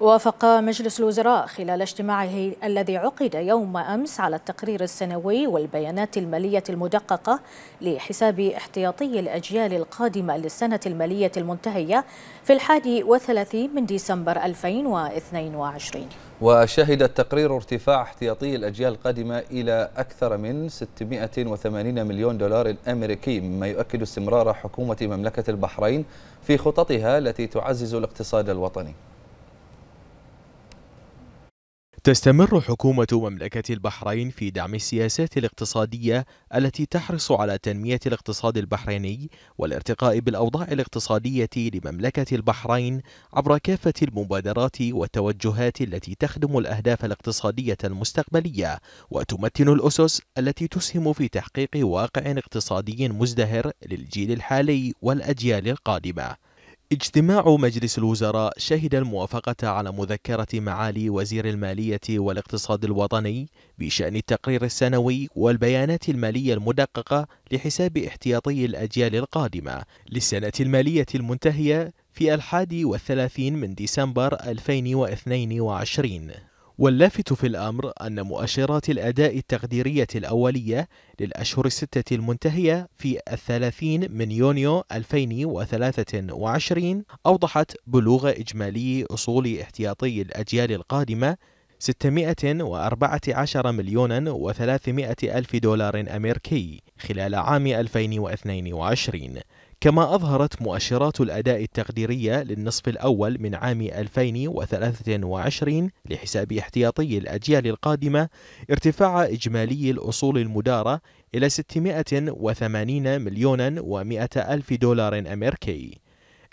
وافق مجلس الوزراء خلال اجتماعه الذي عقد يوم امس على التقرير السنوي والبيانات الماليه المدققه لحساب احتياطي الاجيال القادمه للسنه الماليه المنتهيه في الحادي وثلاثين من ديسمبر 2022 وشهد التقرير ارتفاع احتياطي الاجيال القادمه الى اكثر من 680 مليون دولار امريكي مما يؤكد استمرار حكومه مملكه البحرين في خططها التي تعزز الاقتصاد الوطني تستمر حكومة مملكة البحرين في دعم السياسات الاقتصادية التي تحرص على تنمية الاقتصاد البحريني والارتقاء بالأوضاع الاقتصادية لمملكة البحرين عبر كافة المبادرات والتوجهات التي تخدم الأهداف الاقتصادية المستقبلية وتمتن الأسس التي تسهم في تحقيق واقع اقتصادي مزدهر للجيل الحالي والأجيال القادمة اجتماع مجلس الوزراء شهد الموافقة على مذكرة معالي وزير المالية والاقتصاد الوطني بشأن التقرير السنوي والبيانات المالية المدققة لحساب احتياطي الأجيال القادمة للسنة المالية المنتهية في الحادي والثلاثين من ديسمبر 2022 واللافت في الأمر أن مؤشرات الأداء التقديرية الأولية للأشهر الستة المنتهية في الثلاثين من يونيو 2023 أوضحت بلوغ إجمالي أصول احتياطي الأجيال القادمة 614 مليون و300 ألف دولار أمريكي خلال عام 2022 كما أظهرت مؤشرات الأداء التقديرية للنصف الأول من عام 2023 لحساب احتياطي الأجيال القادمة ارتفاع إجمالي الأصول المدارة إلى 680 مليون و100 ألف دولار أمريكي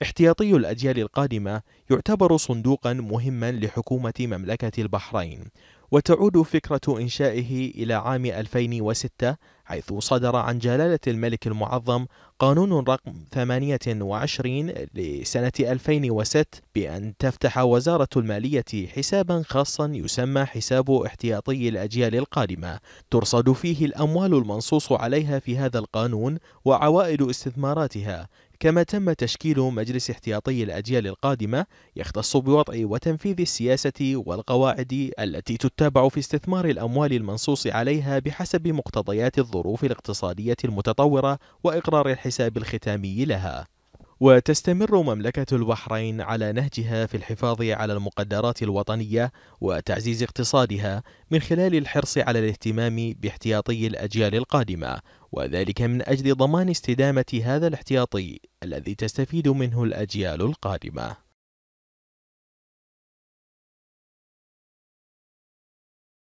احتياطي الأجيال القادمة يعتبر صندوقا مهما لحكومة مملكة البحرين وتعود فكرة إنشائه إلى عام 2006 حيث صدر عن جلالة الملك المعظم قانون رقم 28 لسنة 2006 بأن تفتح وزارة المالية حسابا خاصا يسمى حساب احتياطي الأجيال القادمة ترصد فيه الأموال المنصوص عليها في هذا القانون وعوائد استثماراتها كما تم تشكيل مجلس احتياطي الأجيال القادمة يختص بوضع وتنفيذ السياسة والقواعد التي تتبع في استثمار الأموال المنصوص عليها بحسب مقتضيات الظروف الظروف الاقتصادية المتطورة وإقرار الحساب الختامي لها وتستمر مملكة البحرين على نهجها في الحفاظ على المقدرات الوطنية وتعزيز اقتصادها من خلال الحرص على الاهتمام باحتياطي الأجيال القادمة وذلك من أجل ضمان استدامة هذا الاحتياطي الذي تستفيد منه الأجيال القادمة